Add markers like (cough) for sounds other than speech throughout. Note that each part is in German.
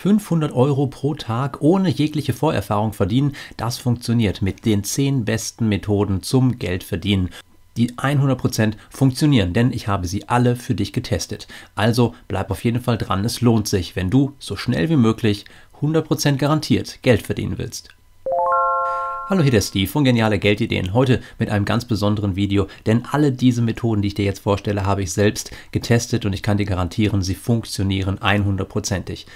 500 Euro pro Tag ohne jegliche Vorerfahrung verdienen, das funktioniert mit den 10 besten Methoden zum Geldverdienen die 100% funktionieren, denn ich habe sie alle für dich getestet. Also bleib auf jeden Fall dran, es lohnt sich, wenn du so schnell wie möglich 100% garantiert Geld verdienen willst. Hallo, hier der Steve von Geniale Geldideen. Heute mit einem ganz besonderen Video, denn alle diese Methoden, die ich dir jetzt vorstelle, habe ich selbst getestet und ich kann dir garantieren, sie funktionieren 100%ig.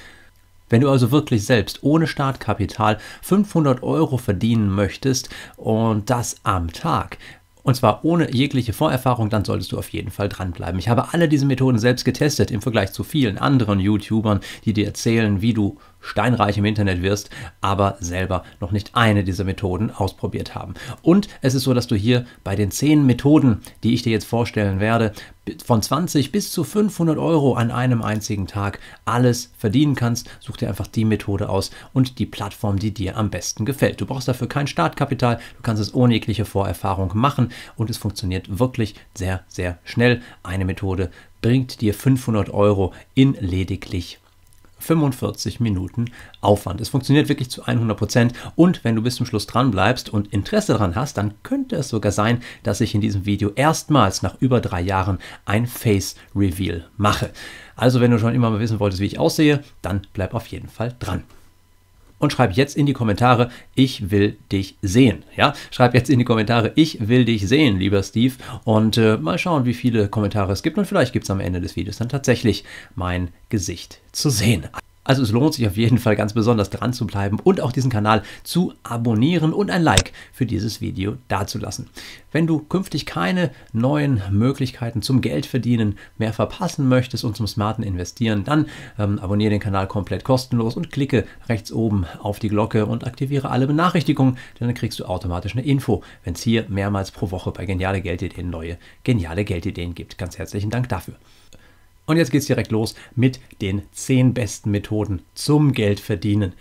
Wenn du also wirklich selbst ohne Startkapital 500 Euro verdienen möchtest und das am Tag, und zwar ohne jegliche Vorerfahrung, dann solltest du auf jeden Fall dranbleiben. Ich habe alle diese Methoden selbst getestet im Vergleich zu vielen anderen YouTubern, die dir erzählen, wie du steinreich im Internet wirst, aber selber noch nicht eine dieser Methoden ausprobiert haben. Und es ist so, dass du hier bei den zehn Methoden, die ich dir jetzt vorstellen werde, von 20 bis zu 500 Euro an einem einzigen Tag alles verdienen kannst. Such dir einfach die Methode aus und die Plattform, die dir am besten gefällt. Du brauchst dafür kein Startkapital, du kannst es ohne jegliche Vorerfahrung machen und es funktioniert wirklich sehr, sehr schnell. Eine Methode bringt dir 500 Euro in lediglich 45 Minuten Aufwand. Es funktioniert wirklich zu 100% Prozent und wenn du bis zum Schluss dran bleibst und Interesse daran hast, dann könnte es sogar sein, dass ich in diesem Video erstmals nach über drei Jahren ein Face Reveal mache. Also wenn du schon immer mal wissen wolltest, wie ich aussehe, dann bleib auf jeden Fall dran und schreib jetzt in die Kommentare, ich will dich sehen. Ja, schreib jetzt in die Kommentare, ich will dich sehen, lieber Steve. Und äh, mal schauen, wie viele Kommentare es gibt. Und vielleicht gibt es am Ende des Videos dann tatsächlich mein Gesicht zu sehen. Also es lohnt sich auf jeden Fall ganz besonders dran zu bleiben und auch diesen Kanal zu abonnieren und ein Like für dieses Video dazulassen. Wenn du künftig keine neuen Möglichkeiten zum Geldverdienen mehr verpassen möchtest und zum smarten Investieren, dann ähm, abonniere den Kanal komplett kostenlos und klicke rechts oben auf die Glocke und aktiviere alle Benachrichtigungen, denn dann kriegst du automatisch eine Info, wenn es hier mehrmals pro Woche bei Geniale Geldideen neue geniale Geldideen gibt. Ganz herzlichen Dank dafür. Und jetzt geht's direkt los mit den 10 besten Methoden zum Geld verdienen.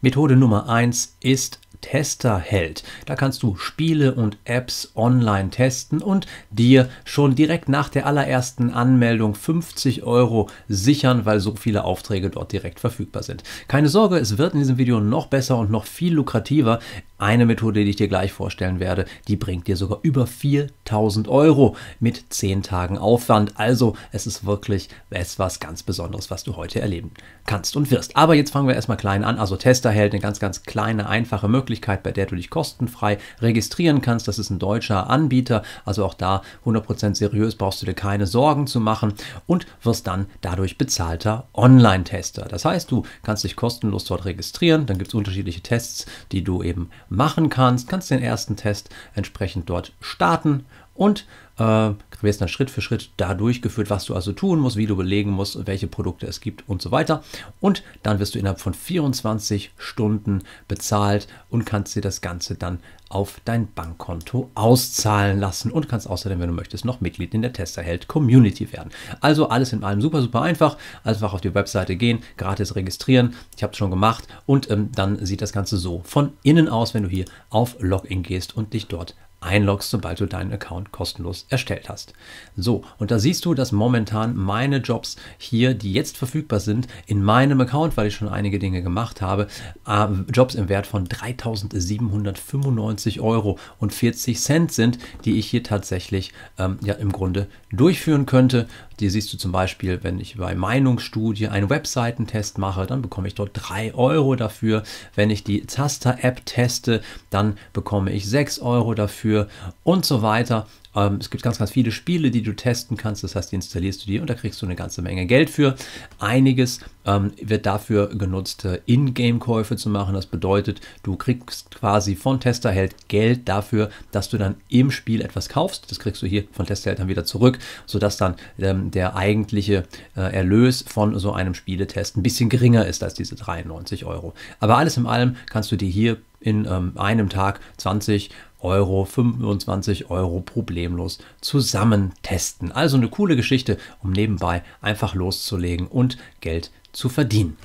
Methode Nummer 1 ist Tester hält. Da kannst du Spiele und Apps online testen und dir schon direkt nach der allerersten Anmeldung 50 Euro sichern, weil so viele Aufträge dort direkt verfügbar sind. Keine Sorge, es wird in diesem Video noch besser und noch viel lukrativer. Eine Methode, die ich dir gleich vorstellen werde, die bringt dir sogar über 4000 Euro mit 10 Tagen Aufwand. Also es ist wirklich etwas ganz Besonderes, was du heute erleben kannst und wirst. Aber jetzt fangen wir erstmal klein an. Also Tester hält eine ganz, ganz kleine, einfache Möglichkeit. Möglichkeit, bei der du dich kostenfrei registrieren kannst. Das ist ein deutscher Anbieter, also auch da 100% seriös, brauchst du dir keine Sorgen zu machen und wirst dann dadurch bezahlter Online-Tester. Das heißt, du kannst dich kostenlos dort registrieren, dann gibt es unterschiedliche Tests, die du eben machen kannst, kannst den ersten Test entsprechend dort starten und äh, wirst dann Schritt für Schritt da durchgeführt, was du also tun musst, wie du belegen musst, welche Produkte es gibt und so weiter. Und dann wirst du innerhalb von 24 Stunden bezahlt und kannst dir das Ganze dann auf dein Bankkonto auszahlen lassen und kannst außerdem, wenn du möchtest, noch Mitglied in der Testerheld Community werden. Also alles in allem super, super einfach. Einfach auf die Webseite gehen, gratis registrieren. Ich habe es schon gemacht und ähm, dann sieht das Ganze so von innen aus, wenn du hier auf Login gehst und dich dort einloggst, sobald du deinen Account kostenlos erstellt hast. So, und da siehst du, dass momentan meine Jobs hier, die jetzt verfügbar sind, in meinem Account, weil ich schon einige Dinge gemacht habe, ähm, Jobs im Wert von 3.795 Euro und 40 Cent sind, die ich hier tatsächlich ähm, ja im Grunde durchführen könnte. Die siehst du zum Beispiel, wenn ich bei Meinungsstudie einen Webseitentest mache, dann bekomme ich dort 3 Euro dafür. Wenn ich die Zaster-App teste, dann bekomme ich 6 Euro dafür und so weiter. Ähm, es gibt ganz, ganz viele Spiele, die du testen kannst. Das heißt, die installierst du dir und da kriegst du eine ganze Menge Geld für. Einiges ähm, wird dafür genutzt, äh, In-Game-Käufe zu machen. Das bedeutet, du kriegst quasi von Testerheld Geld dafür, dass du dann im Spiel etwas kaufst. Das kriegst du hier von Testerheld dann wieder zurück, sodass dann ähm, der eigentliche äh, Erlös von so einem Spieletest ein bisschen geringer ist als diese 93 Euro. Aber alles in allem kannst du dir hier in ähm, einem Tag 20 Euro, 25 Euro problemlos zusammen testen. Also eine coole Geschichte, um nebenbei einfach loszulegen und Geld zu verdienen.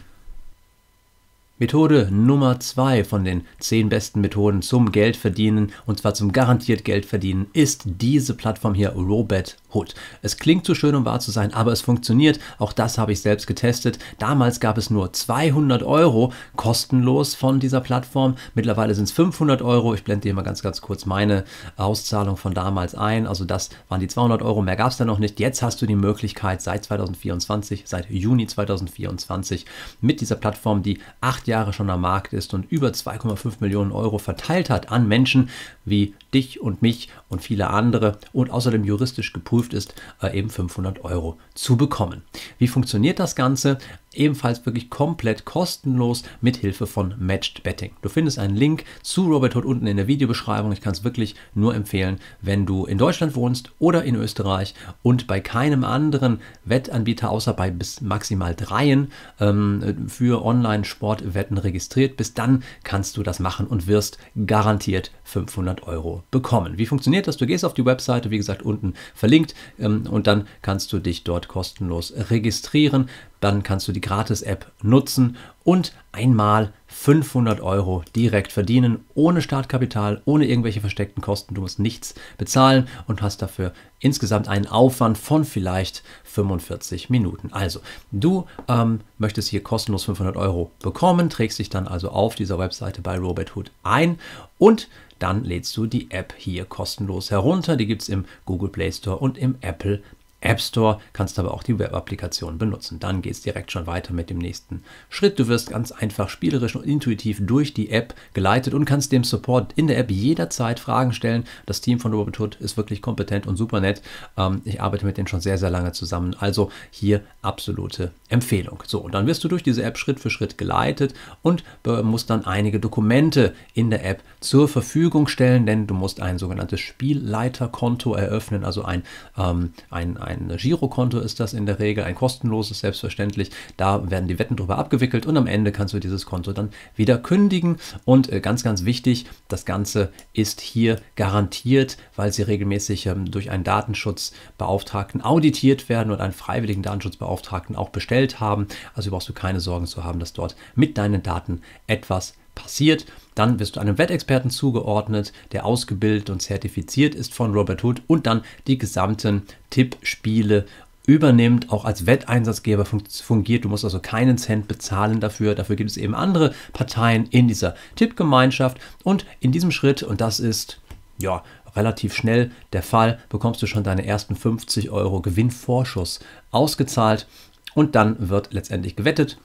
Methode Nummer zwei von den zehn besten Methoden zum Geldverdienen und zwar zum garantiert Geldverdienen ist diese Plattform hier Robert Hood. Es klingt zu so schön, um wahr zu sein, aber es funktioniert. Auch das habe ich selbst getestet. Damals gab es nur 200 Euro kostenlos von dieser Plattform. Mittlerweile sind es 500 Euro. Ich blende hier mal ganz, ganz kurz meine Auszahlung von damals ein. Also das waren die 200 Euro. Mehr gab es da noch nicht. Jetzt hast du die Möglichkeit seit 2024, seit Juni 2024 mit dieser Plattform, die acht Jahre Jahre schon am Markt ist und über 2,5 Millionen Euro verteilt hat an Menschen wie dich und mich und viele andere und außerdem juristisch geprüft ist, äh, eben 500 Euro zu bekommen. Wie funktioniert das Ganze? Ebenfalls wirklich komplett kostenlos mit Hilfe von Matched Betting. Du findest einen Link zu Robert Hood unten in der Videobeschreibung. Ich kann es wirklich nur empfehlen, wenn du in Deutschland wohnst oder in Österreich und bei keinem anderen Wettanbieter außer bei bis maximal dreien ähm, für Online-Sport Wetten registriert. bist, dann kannst du das machen und wirst garantiert 500 Euro bekommen. Wie funktioniert das? Du gehst auf die Webseite, wie gesagt, unten verlinkt ähm, und dann kannst du dich dort kostenlos registrieren. Dann kannst du die Gratis-App nutzen und einmal 500 Euro direkt verdienen, ohne Startkapital, ohne irgendwelche versteckten Kosten. Du musst nichts bezahlen und hast dafür insgesamt einen Aufwand von vielleicht 45 Minuten. Also, du ähm, möchtest hier kostenlos 500 Euro bekommen, trägst dich dann also auf dieser Webseite bei Robert Hood ein und dann lädst du die App hier kostenlos herunter. Die gibt es im Google Play Store und im Apple App Store, kannst aber auch die Web-Applikation benutzen. Dann geht es direkt schon weiter mit dem nächsten Schritt. Du wirst ganz einfach spielerisch und intuitiv durch die App geleitet und kannst dem Support in der App jederzeit Fragen stellen. Das Team von Robothood ist wirklich kompetent und super nett. Ähm, ich arbeite mit denen schon sehr, sehr lange zusammen. Also hier absolute Empfehlung. So, und dann wirst du durch diese App Schritt für Schritt geleitet und musst dann einige Dokumente in der App zur Verfügung stellen, denn du musst ein sogenanntes Spielleiterkonto eröffnen, also ein, ähm, ein, ein ein Girokonto ist das in der Regel, ein kostenloses selbstverständlich. Da werden die Wetten drüber abgewickelt und am Ende kannst du dieses Konto dann wieder kündigen. Und äh, ganz, ganz wichtig, das Ganze ist hier garantiert, weil sie regelmäßig ähm, durch einen Datenschutzbeauftragten auditiert werden und einen freiwilligen Datenschutzbeauftragten auch bestellt haben. Also brauchst du keine Sorgen zu haben, dass dort mit deinen Daten etwas passiert passiert, dann wirst du einem Wettexperten zugeordnet, der ausgebildet und zertifiziert ist von Robert Hood und dann die gesamten Tippspiele übernimmt, auch als Wetteinsatzgeber fungiert. Du musst also keinen Cent bezahlen dafür. Dafür gibt es eben andere Parteien in dieser Tippgemeinschaft. Und in diesem Schritt, und das ist ja relativ schnell der Fall, bekommst du schon deine ersten 50 Euro Gewinnvorschuss ausgezahlt. Und dann wird letztendlich gewettet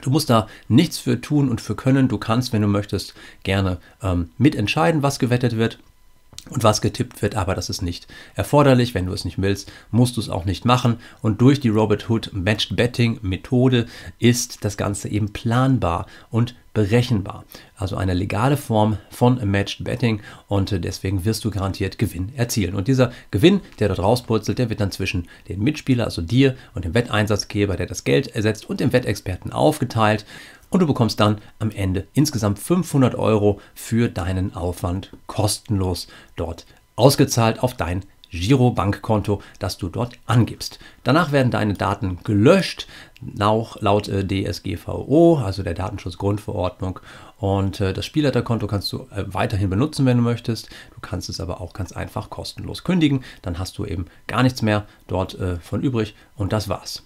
Du musst da nichts für tun und für können. Du kannst, wenn du möchtest, gerne ähm, mitentscheiden, was gewettet wird und was getippt wird, aber das ist nicht erforderlich. Wenn du es nicht willst, musst du es auch nicht machen. Und durch die Robert Hood Matched Betting Methode ist das Ganze eben planbar und berechenbar. Also eine legale Form von Matched Betting und deswegen wirst du garantiert Gewinn erzielen. Und dieser Gewinn, der dort rauspurzelt, der wird dann zwischen den Mitspieler, also dir und dem Wetteinsatzgeber, der das Geld ersetzt und dem Wettexperten aufgeteilt und du bekommst dann am Ende insgesamt 500 Euro für deinen Aufwand kostenlos dort ausgezahlt auf dein Girobankkonto, das du dort angibst. Danach werden deine Daten gelöscht, auch laut äh, DSGVO, also der Datenschutzgrundverordnung. Und äh, das Spielleiterkonto kannst du äh, weiterhin benutzen, wenn du möchtest. Du kannst es aber auch ganz einfach kostenlos kündigen. Dann hast du eben gar nichts mehr dort von übrig. Und das war's.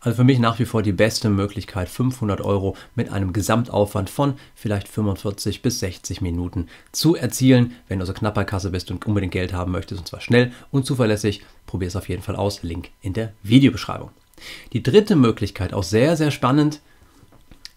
Also für mich nach wie vor die beste Möglichkeit, 500 Euro mit einem Gesamtaufwand von vielleicht 45 bis 60 Minuten zu erzielen. Wenn du so also knapp bei Kasse bist und unbedingt Geld haben möchtest, und zwar schnell und zuverlässig, probier es auf jeden Fall aus. Link in der Videobeschreibung. Die dritte Möglichkeit, auch sehr, sehr spannend,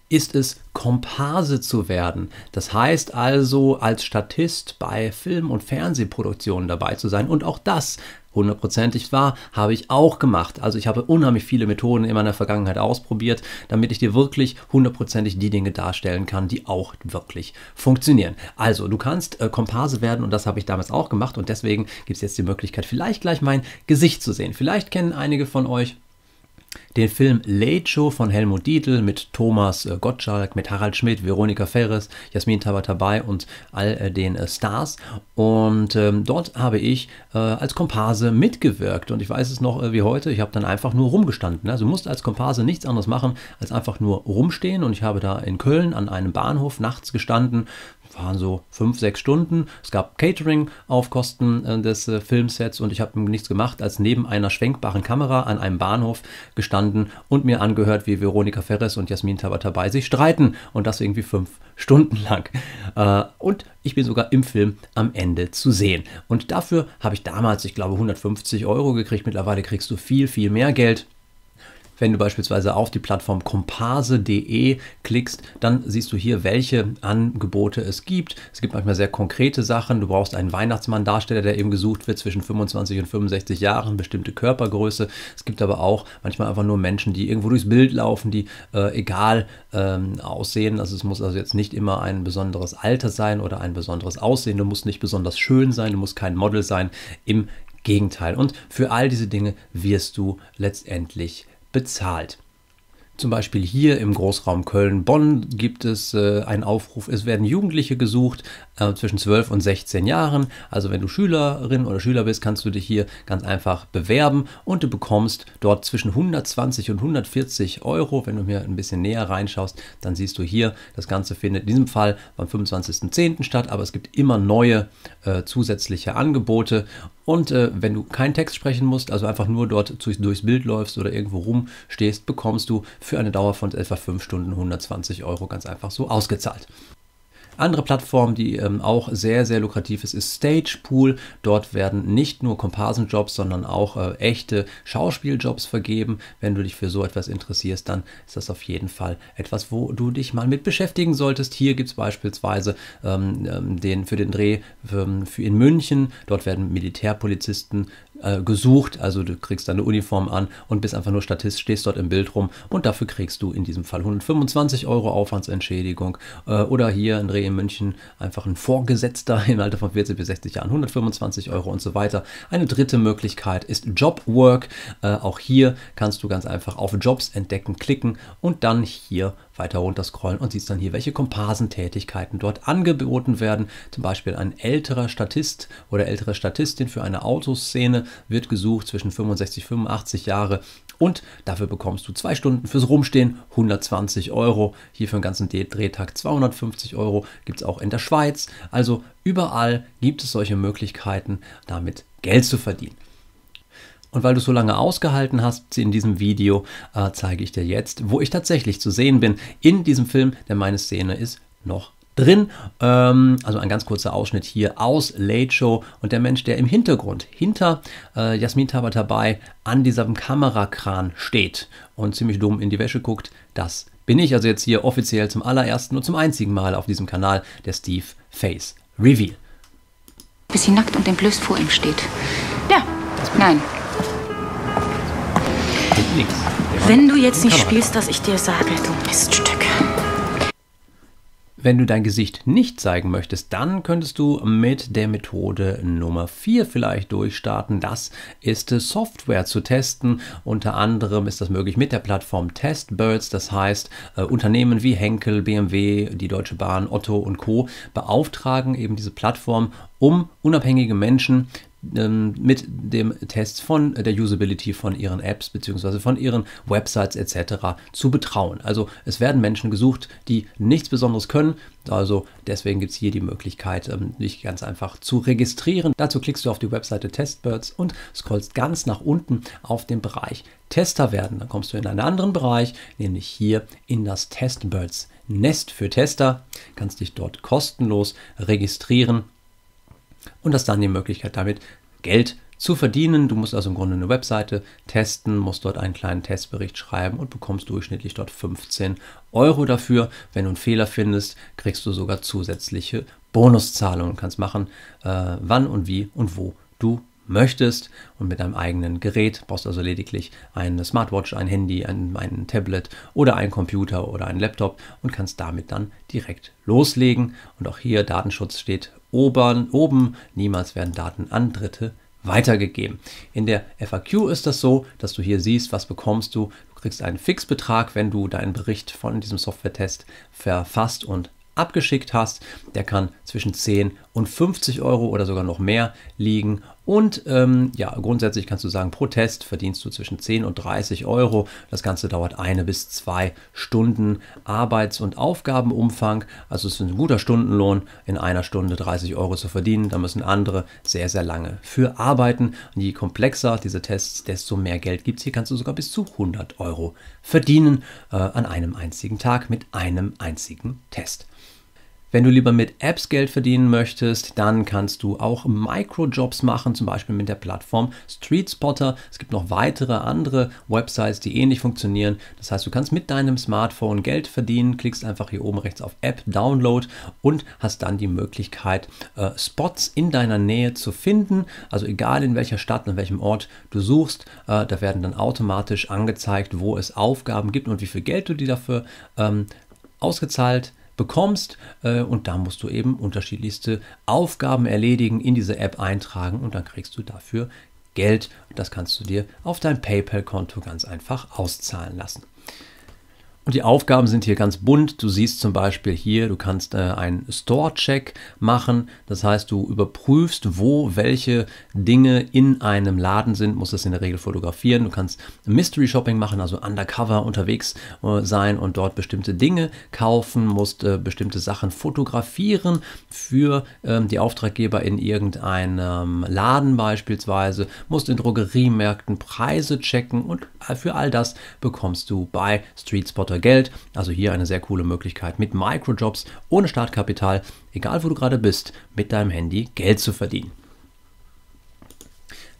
ist es, Komparse zu werden. Das heißt also, als Statist bei Film- und Fernsehproduktionen dabei zu sein. Und auch das hundertprozentig wahr, habe ich auch gemacht. Also ich habe unheimlich viele Methoden in meiner Vergangenheit ausprobiert, damit ich dir wirklich hundertprozentig die Dinge darstellen kann, die auch wirklich funktionieren. Also du kannst äh, Komparse werden und das habe ich damals auch gemacht und deswegen gibt es jetzt die Möglichkeit, vielleicht gleich mein Gesicht zu sehen. Vielleicht kennen einige von euch den Film Late Show von Helmut Dietl mit Thomas äh, Gottschalk, mit Harald Schmidt, Veronika Ferres, Jasmin Tabatabai und all äh, den äh, Stars. Und ähm, dort habe ich als Komparse mitgewirkt. Und ich weiß es noch wie heute, ich habe dann einfach nur rumgestanden. Also musste als Komparse nichts anderes machen, als einfach nur rumstehen. Und ich habe da in Köln an einem Bahnhof nachts gestanden, waren so fünf, sechs Stunden. Es gab Catering auf Kosten äh, des äh, Filmsets und ich habe nichts gemacht, als neben einer schwenkbaren Kamera an einem Bahnhof gestanden und mir angehört, wie Veronika Ferres und Jasmin Tabatabai sich streiten und das irgendwie fünf Stunden lang. Äh, und ich bin sogar im Film am Ende zu sehen. Und dafür habe ich damals, ich glaube, 150 Euro gekriegt. Mittlerweile kriegst du viel, viel mehr Geld. Wenn du beispielsweise auf die Plattform comparse.de klickst, dann siehst du hier, welche Angebote es gibt. Es gibt manchmal sehr konkrete Sachen. Du brauchst einen Weihnachtsmann-Darsteller, der eben gesucht wird zwischen 25 und 65 Jahren, bestimmte Körpergröße. Es gibt aber auch manchmal einfach nur Menschen, die irgendwo durchs Bild laufen, die äh, egal ähm, aussehen. Also es muss also jetzt nicht immer ein besonderes Alter sein oder ein besonderes Aussehen. Du musst nicht besonders schön sein, du musst kein Model sein. Im Gegenteil. Und für all diese Dinge wirst du letztendlich bezahlt. Zum Beispiel hier im Großraum Köln-Bonn gibt es äh, einen Aufruf, es werden Jugendliche gesucht äh, zwischen 12 und 16 Jahren. Also wenn du Schülerin oder Schüler bist, kannst du dich hier ganz einfach bewerben und du bekommst dort zwischen 120 und 140 Euro. Wenn du mir ein bisschen näher reinschaust, dann siehst du hier, das Ganze findet in diesem Fall am 25.10. statt, aber es gibt immer neue äh, zusätzliche Angebote und äh, wenn du keinen Text sprechen musst, also einfach nur dort durchs Bild läufst oder irgendwo rumstehst, bekommst du für eine Dauer von etwa 5 Stunden 120 Euro ganz einfach so ausgezahlt. Andere Plattform, die ähm, auch sehr, sehr lukrativ ist, ist Stagepool. Dort werden nicht nur Komparsenjobs, sondern auch äh, echte Schauspieljobs vergeben. Wenn du dich für so etwas interessierst, dann ist das auf jeden Fall etwas, wo du dich mal mit beschäftigen solltest. Hier gibt es beispielsweise ähm, ähm, den, für den Dreh für, ähm, für in München. Dort werden Militärpolizisten äh, gesucht. Also du kriegst deine Uniform an und bist einfach nur Statist, stehst dort im Bild rum und dafür kriegst du in diesem Fall 125 Euro Aufwandsentschädigung. Äh, oder hier in Dreh in München einfach ein Vorgesetzter (laughs) im Alter von 40 bis 60 Jahren 125 Euro und so weiter. Eine dritte Möglichkeit ist Jobwork. Äh, auch hier kannst du ganz einfach auf Jobs entdecken klicken und dann hier weiter runter scrollen und siehst dann hier, welche Komparsentätigkeiten dort angeboten werden. Zum Beispiel ein älterer Statist oder ältere Statistin für eine Autoszene wird gesucht zwischen 65 und 85 Jahre und dafür bekommst du zwei Stunden fürs Rumstehen 120 Euro. Hier für den ganzen Drehtag 250 Euro. Gibt es auch in der Schweiz. Also überall gibt es solche Möglichkeiten, damit Geld zu verdienen. Und weil du so lange ausgehalten hast, in diesem Video äh, zeige ich dir jetzt, wo ich tatsächlich zu sehen bin in diesem Film, denn meine Szene ist noch drin. Ähm, also ein ganz kurzer Ausschnitt hier aus Late Show und der Mensch, der im Hintergrund hinter äh, Jasmin Tabatabai an diesem Kamerakran steht und ziemlich dumm in die Wäsche guckt, das bin ich also jetzt hier offiziell zum allerersten und zum einzigen Mal auf diesem Kanal, der Steve Face Reveal. Bis sie nackt und entblößt vor ihm steht. Ja, nein. Wenn du jetzt nicht spielst, dass ich dir sage, du Miststück. Wenn du dein Gesicht nicht zeigen möchtest, dann könntest du mit der Methode Nummer 4 vielleicht durchstarten. Das ist äh, Software zu testen. Unter anderem ist das möglich mit der Plattform Testbirds. Das heißt, äh, Unternehmen wie Henkel, BMW, die Deutsche Bahn, Otto und Co. beauftragen eben diese Plattform, um unabhängige Menschen ähm, mit dem Test von äh, der Usability von ihren Apps bzw. von ihren Websites etc. zu betrauen. Also es werden Menschen gesucht, die nichts Besonderes können. Also deswegen gibt es hier die Möglichkeit, ähm, dich ganz einfach zu registrieren. Dazu klickst du auf die Webseite Testbirds und scrollst ganz nach unten auf den Bereich Tester werden. Dann kommst du in einen anderen Bereich, nämlich hier in das Testbirds Nest für Tester. Kannst dich dort kostenlos registrieren und hast dann die Möglichkeit damit Geld zu verdienen. Du musst also im Grunde eine Webseite testen, musst dort einen kleinen Testbericht schreiben und bekommst durchschnittlich dort 15 Euro dafür. Wenn du einen Fehler findest, kriegst du sogar zusätzliche Bonuszahlungen. Kannst machen, äh, wann und wie und wo du möchtest und mit deinem eigenen Gerät. Brauchst also lediglich eine Smartwatch, ein Handy, ein, ein Tablet oder einen Computer oder einen Laptop und kannst damit dann direkt loslegen. Und auch hier Datenschutz steht obern, oben, niemals werden Daten an Dritte weitergegeben. In der FAQ ist das so, dass du hier siehst, was bekommst du. Du kriegst einen Fixbetrag, wenn du deinen Bericht von diesem Software-Test verfasst und abgeschickt hast. Der kann zwischen 10 und 50 Euro oder sogar noch mehr liegen. Und ähm, ja, grundsätzlich kannst du sagen, pro Test verdienst du zwischen 10 und 30 Euro. Das Ganze dauert eine bis zwei Stunden Arbeits- und Aufgabenumfang. Also es ist ein guter Stundenlohn, in einer Stunde 30 Euro zu verdienen. Da müssen andere sehr, sehr lange für arbeiten. Und je komplexer diese Tests, desto mehr Geld gibt es. Hier kannst du sogar bis zu 100 Euro verdienen äh, an einem einzigen Tag mit einem einzigen Test. Wenn du lieber mit Apps Geld verdienen möchtest, dann kannst du auch Microjobs machen, zum Beispiel mit der Plattform Street Spotter. Es gibt noch weitere andere Websites, die ähnlich funktionieren. Das heißt, du kannst mit deinem Smartphone Geld verdienen, klickst einfach hier oben rechts auf App Download und hast dann die Möglichkeit, äh, Spots in deiner Nähe zu finden. Also egal in welcher Stadt, an welchem Ort du suchst, äh, da werden dann automatisch angezeigt, wo es Aufgaben gibt und wie viel Geld du dir dafür ähm, ausgezahlt hast bekommst. Äh, und da musst du eben unterschiedlichste Aufgaben erledigen, in diese App eintragen und dann kriegst du dafür Geld. Das kannst du dir auf dein PayPal-Konto ganz einfach auszahlen lassen. Und die Aufgaben sind hier ganz bunt. Du siehst zum Beispiel hier, du kannst äh, einen Store-Check machen. Das heißt, du überprüfst, wo welche Dinge in einem Laden sind, musst das in der Regel fotografieren. Du kannst Mystery Shopping machen, also undercover unterwegs äh, sein und dort bestimmte Dinge kaufen, musst äh, bestimmte Sachen fotografieren für ähm, die Auftraggeber in irgendeinem Laden beispielsweise, musst in Drogeriemärkten Preise checken und für all das bekommst du bei Street Spot lauter Geld. Also hier eine sehr coole Möglichkeit mit Microjobs ohne Startkapital, egal wo du gerade bist, mit deinem Handy Geld zu verdienen.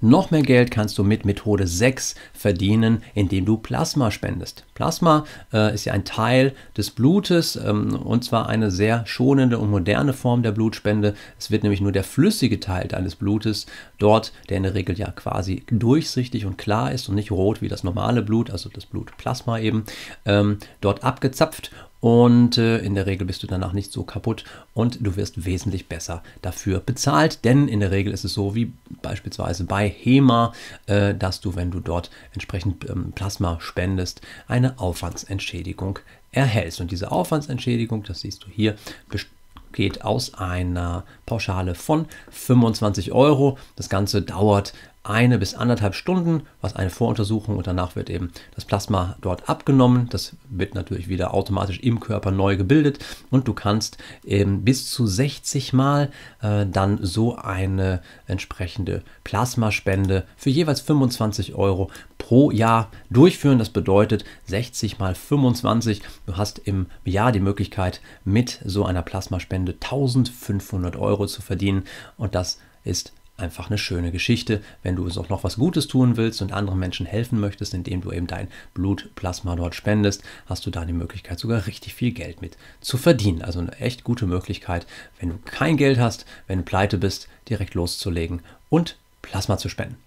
Noch mehr Geld kannst du mit Methode 6 verdienen, indem du Plasma spendest. Plasma äh, ist ja ein Teil des Blutes ähm, und zwar eine sehr schonende und moderne Form der Blutspende. Es wird nämlich nur der flüssige Teil deines Blutes dort, der in der Regel ja quasi durchsichtig und klar ist und nicht rot wie das normale Blut, also das Blutplasma eben, ähm, dort abgezapft und äh, in der Regel bist du danach nicht so kaputt und du wirst wesentlich besser dafür bezahlt. Denn in der Regel ist es so wie beispielsweise bei HEMA, äh, dass du, wenn du dort entsprechend ähm, Plasma spendest, eine Aufwandsentschädigung erhältst. Und diese Aufwandsentschädigung, das siehst du hier, geht aus einer Pauschale von 25 Euro. Das Ganze dauert eine bis anderthalb Stunden, was eine Voruntersuchung und danach wird eben das Plasma dort abgenommen. Das wird natürlich wieder automatisch im Körper neu gebildet und du kannst eben ähm, bis zu 60 Mal äh, dann so eine entsprechende Plasmaspende für jeweils 25 Euro pro Jahr durchführen. Das bedeutet 60 mal 25. Du hast im Jahr die Möglichkeit, mit so einer Plasmaspende 1500 Euro zu verdienen und das ist einfach eine schöne Geschichte. Wenn du uns auch noch was Gutes tun willst und anderen Menschen helfen möchtest, indem du eben dein Blutplasma dort spendest, hast du da die Möglichkeit, sogar richtig viel Geld mit zu verdienen. Also eine echt gute Möglichkeit, wenn du kein Geld hast, wenn du pleite bist, direkt loszulegen und Plasma zu spenden.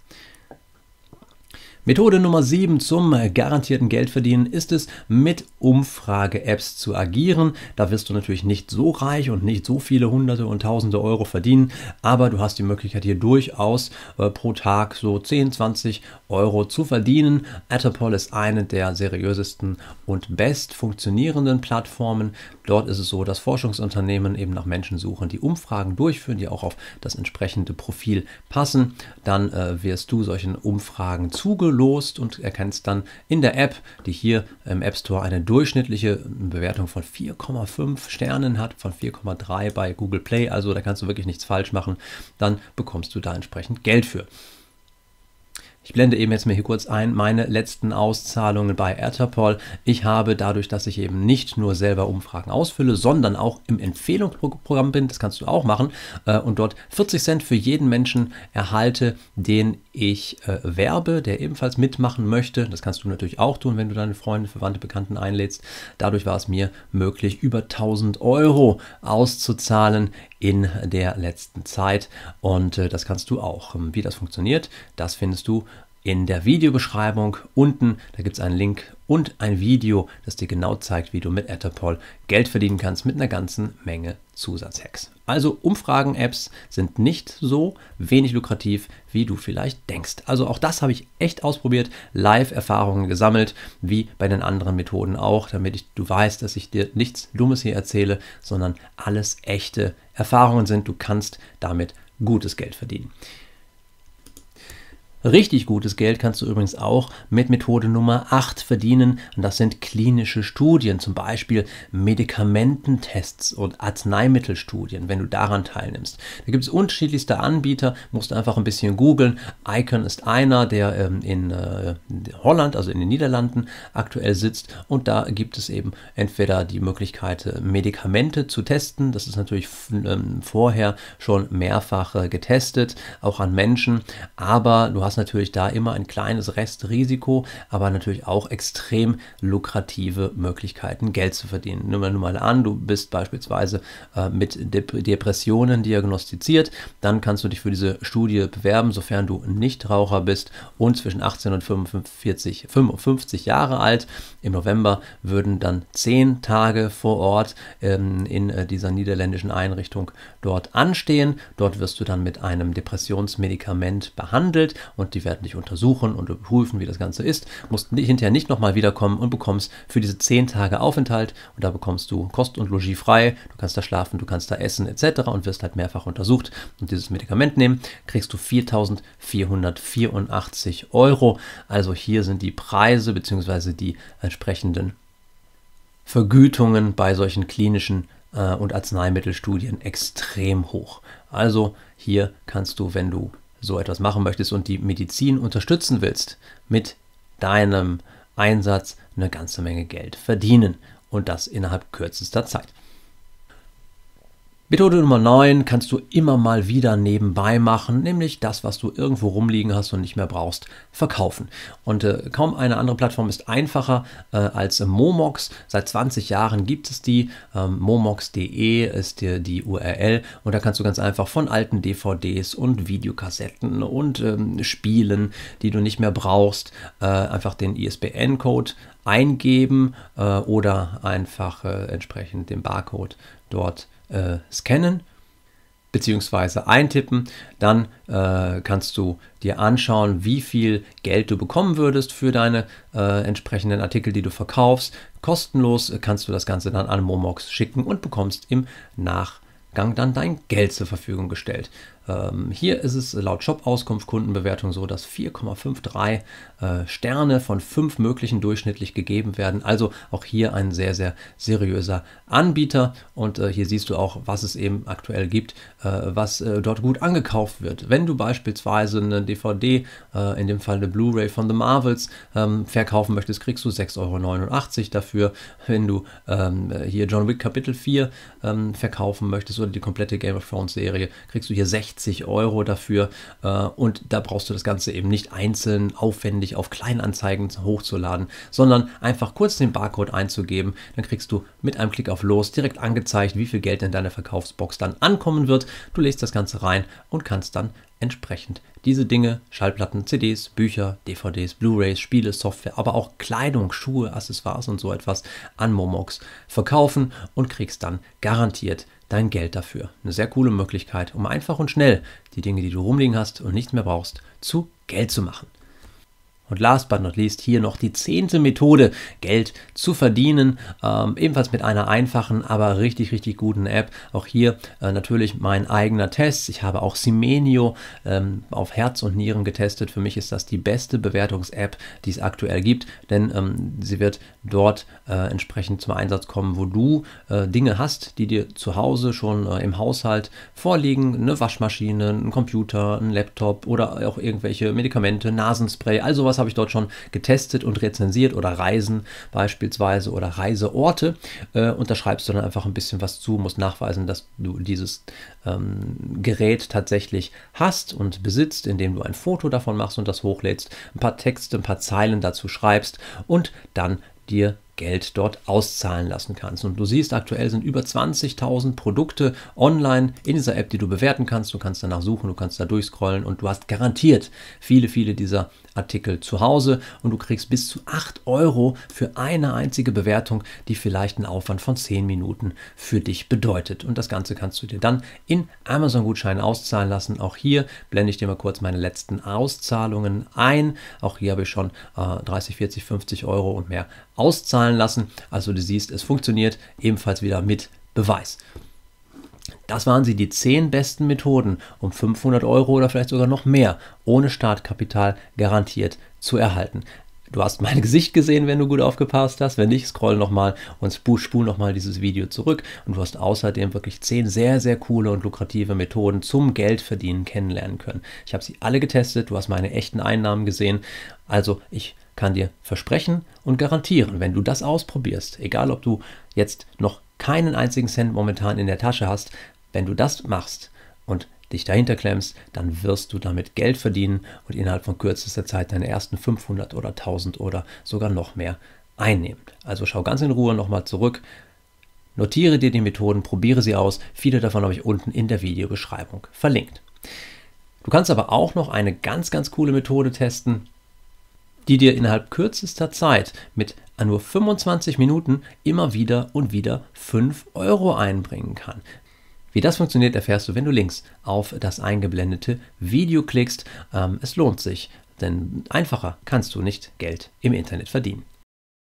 Methode Nummer 7 zum garantierten Geldverdienen ist es, mit Umfrage-Apps zu agieren. Da wirst du natürlich nicht so reich und nicht so viele Hunderte und Tausende Euro verdienen, aber du hast die Möglichkeit hier durchaus äh, pro Tag so 10, 20 Euro zu verdienen. Atapol ist eine der seriösesten und best funktionierenden Plattformen. Dort ist es so, dass Forschungsunternehmen eben nach Menschen suchen, die Umfragen durchführen, die auch auf das entsprechende Profil passen. Dann äh, wirst du solchen Umfragen zugelogen verlost und erkennst dann in der App, die hier im App Store eine durchschnittliche Bewertung von 4,5 Sternen hat, von 4,3 bei Google Play, also da kannst du wirklich nichts falsch machen, dann bekommst du da entsprechend Geld für. Ich blende eben jetzt mal hier kurz ein meine letzten Auszahlungen bei Interpol. Ich habe dadurch, dass ich eben nicht nur selber Umfragen ausfülle, sondern auch im Empfehlungsprogramm bin, das kannst du auch machen, äh, und dort 40 Cent für jeden Menschen erhalte, den ich äh, werbe, der ebenfalls mitmachen möchte. Das kannst du natürlich auch tun, wenn du deine Freunde, Verwandte, Bekannten einlädst. Dadurch war es mir möglich, über 1000 Euro auszuzahlen in der letzten Zeit. Und äh, das kannst du auch. Ähm, wie das funktioniert, das findest du in der Videobeschreibung unten. Da gibt es einen Link und ein Video, das dir genau zeigt, wie du mit Etherpol Geld verdienen kannst mit einer ganzen Menge Zusatzhacks. Also Umfragen-Apps sind nicht so wenig lukrativ, wie du vielleicht denkst. Also auch das habe ich echt ausprobiert, Live-Erfahrungen gesammelt, wie bei den anderen Methoden auch, damit ich, du weißt, dass ich dir nichts Dummes hier erzähle, sondern alles echte Erfahrungen sind. Du kannst damit gutes Geld verdienen. Richtig gutes Geld kannst du übrigens auch mit Methode Nummer 8 verdienen. Und das sind klinische Studien, zum Beispiel Medikamententests und Arzneimittelstudien, wenn du daran teilnimmst. Da gibt es unterschiedlichste Anbieter, musst einfach ein bisschen googeln. Icon ist einer, der ähm, in äh, Holland, also in den Niederlanden, aktuell sitzt. Und da gibt es eben entweder die Möglichkeit, äh, Medikamente zu testen. Das ist natürlich ähm, vorher schon mehrfach äh, getestet, auch an Menschen. Aber du hast hast natürlich da immer ein kleines Restrisiko, aber natürlich auch extrem lukrative Möglichkeiten, Geld zu verdienen. Nimm wir nur mal an, du bist beispielsweise äh, mit Dep Depressionen diagnostiziert, dann kannst du dich für diese Studie bewerben, sofern du Nichtraucher bist und zwischen 18 und 45, 55 Jahre alt. Im November würden dann zehn Tage vor Ort ähm, in äh, dieser niederländischen Einrichtung dort anstehen. Dort wirst du dann mit einem Depressionsmedikament behandelt und und die werden dich untersuchen und überprüfen, wie das Ganze ist. Musst hinterher nicht nochmal wiederkommen und bekommst für diese 10 Tage Aufenthalt und da bekommst du Kost und Logis frei, du kannst da schlafen, du kannst da essen etc. und wirst halt mehrfach untersucht und dieses Medikament nehmen, kriegst du 4.484 Euro. Also hier sind die Preise bzw. die entsprechenden Vergütungen bei solchen klinischen äh, und Arzneimittelstudien extrem hoch. Also hier kannst du, wenn du so etwas machen möchtest und die Medizin unterstützen willst, mit deinem Einsatz eine ganze Menge Geld verdienen und das innerhalb kürzester Zeit. Methode Nummer 9 kannst du immer mal wieder nebenbei machen, nämlich das, was du irgendwo rumliegen hast und nicht mehr brauchst, verkaufen. Und äh, kaum eine andere Plattform ist einfacher äh, als äh, Momox. Seit 20 Jahren gibt es die. Ähm, momox.de ist die, die URL und da kannst du ganz einfach von alten DVDs und Videokassetten und ähm, Spielen, die du nicht mehr brauchst, äh, einfach den ISBN-Code eingeben äh, oder einfach äh, entsprechend den Barcode dort äh, scannen bzw. eintippen, dann äh, kannst du dir anschauen, wie viel Geld du bekommen würdest für deine äh, entsprechenden Artikel, die du verkaufst. Kostenlos äh, kannst du das Ganze dann an Momox schicken und bekommst im Nachgang dann dein Geld zur Verfügung gestellt. Ähm, hier ist es laut Shop-Auskunft Kundenbewertung so, dass 4,53 äh, Sterne von 5 möglichen durchschnittlich gegeben werden. Also auch hier ein sehr, sehr seriöser Anbieter. Und äh, hier siehst du auch, was es eben aktuell gibt, äh, was äh, dort gut angekauft wird. Wenn du beispielsweise eine DVD, äh, in dem Fall eine Blu-ray von The Marvels, ähm, verkaufen möchtest, kriegst du 6,89 Euro dafür. Wenn du ähm, hier John Wick Kapitel 4 ähm, verkaufen möchtest oder die komplette Game of Thrones Serie, kriegst du hier 16 60 Euro dafür äh, und da brauchst du das Ganze eben nicht einzeln aufwendig auf Kleinanzeigen hochzuladen, sondern einfach kurz den Barcode einzugeben. Dann kriegst du mit einem Klick auf Los direkt angezeigt, wie viel Geld in deiner Verkaufsbox dann ankommen wird. Du legst das Ganze rein und kannst dann entsprechend. Diese Dinge, Schallplatten, CDs, Bücher, DVDs, Blu-rays, Spiele, Software, aber auch Kleidung, Schuhe, Accessoires und so etwas an Momox verkaufen und kriegst dann garantiert dein Geld dafür. Eine sehr coole Möglichkeit, um einfach und schnell die Dinge, die du rumliegen hast und nicht mehr brauchst, zu Geld zu machen. Und last but not least hier noch die zehnte Methode, Geld zu verdienen. Ähm, ebenfalls mit einer einfachen, aber richtig, richtig guten App. Auch hier äh, natürlich mein eigener Test. Ich habe auch Simenio ähm, auf Herz und Nieren getestet. Für mich ist das die beste Bewertungs-App, die es aktuell gibt, denn ähm, sie wird dort äh, entsprechend zum Einsatz kommen, wo du äh, Dinge hast, die dir zu Hause schon äh, im Haushalt vorliegen. Eine Waschmaschine, ein Computer, ein Laptop oder auch irgendwelche Medikamente, Nasenspray, all sowas habe ich dort schon getestet und rezensiert oder Reisen beispielsweise oder Reiseorte. Äh, und da schreibst du dann einfach ein bisschen was zu, musst nachweisen, dass du dieses ähm, Gerät tatsächlich hast und besitzt, indem du ein Foto davon machst und das hochlädst, ein paar Texte, ein paar Zeilen dazu schreibst und dann dir Geld dort auszahlen lassen kannst. Und du siehst, aktuell sind über 20.000 Produkte online in dieser App, die du bewerten kannst. Du kannst danach suchen, du kannst da durchscrollen und du hast garantiert viele, viele dieser Artikel zu Hause und du kriegst bis zu 8 Euro für eine einzige Bewertung, die vielleicht einen Aufwand von 10 Minuten für dich bedeutet. Und das Ganze kannst du dir dann in Amazon-Gutscheinen auszahlen lassen. Auch hier blende ich dir mal kurz meine letzten Auszahlungen ein. Auch hier habe ich schon äh, 30, 40, 50 Euro und mehr auszahlen bezahlen lassen. Also du siehst, es funktioniert ebenfalls wieder mit Beweis. Das waren sie, die zehn besten Methoden, um 500 Euro oder vielleicht sogar noch mehr ohne Startkapital garantiert zu erhalten. Du hast mein (laughs) Gesicht gesehen, wenn du gut aufgepasst hast. Wenn nicht, scroll nochmal und spul nochmal dieses Video zurück. Und du hast außerdem wirklich zehn sehr, sehr coole und lukrative Methoden zum Geldverdienen kennenlernen können. Ich habe sie alle getestet. Du hast meine echten Einnahmen gesehen. Also ich kann dir versprechen und garantieren, wenn du das ausprobierst, egal ob du jetzt noch keinen einzigen Cent momentan in der Tasche hast, wenn du das machst und dich dahinter klemmst, dann wirst du damit Geld verdienen und innerhalb von kürzester Zeit deine ersten 500 oder 1000 oder sogar noch mehr einnehmen. Also schau ganz in Ruhe nochmal zurück, notiere dir die Methoden, probiere sie aus. Viele davon habe ich unten in der Videobeschreibung verlinkt. Du kannst aber auch noch eine ganz, ganz coole Methode testen, die dir innerhalb kürzester Zeit mit nur 25 Minuten immer wieder und wieder 5 Euro einbringen kann. Wie das funktioniert, erfährst du, wenn du links auf das eingeblendete Video klickst. Ähm, es lohnt sich, denn einfacher kannst du nicht Geld im Internet verdienen.